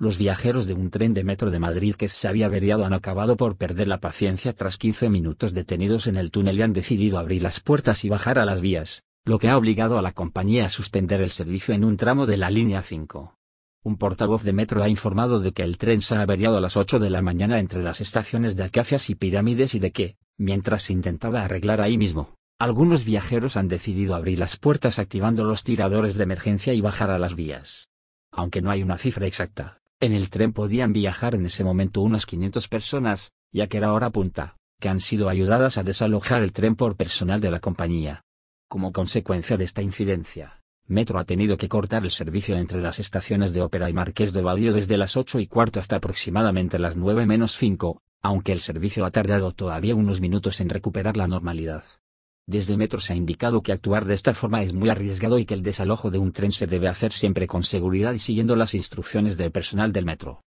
los viajeros de un tren de metro de Madrid que se había averiado han acabado por perder la paciencia tras 15 minutos detenidos en el túnel y han decidido abrir las puertas y bajar a las vías, lo que ha obligado a la compañía a suspender el servicio en un tramo de la línea 5. Un portavoz de metro ha informado de que el tren se ha averiado a las 8 de la mañana entre las estaciones de Acacias y Pirámides y de que, mientras se intentaba arreglar ahí mismo, algunos viajeros han decidido abrir las puertas activando los tiradores de emergencia y bajar a las vías. Aunque no hay una cifra exacta, en el tren podían viajar en ese momento unas 500 personas, ya que era hora punta, que han sido ayudadas a desalojar el tren por personal de la compañía. Como consecuencia de esta incidencia, Metro ha tenido que cortar el servicio entre las estaciones de Ópera y Marqués de valle desde las 8 y cuarto hasta aproximadamente las 9 menos 5, aunque el servicio ha tardado todavía unos minutos en recuperar la normalidad. Desde Metro se ha indicado que actuar de esta forma es muy arriesgado y que el desalojo de un tren se debe hacer siempre con seguridad y siguiendo las instrucciones del personal del metro.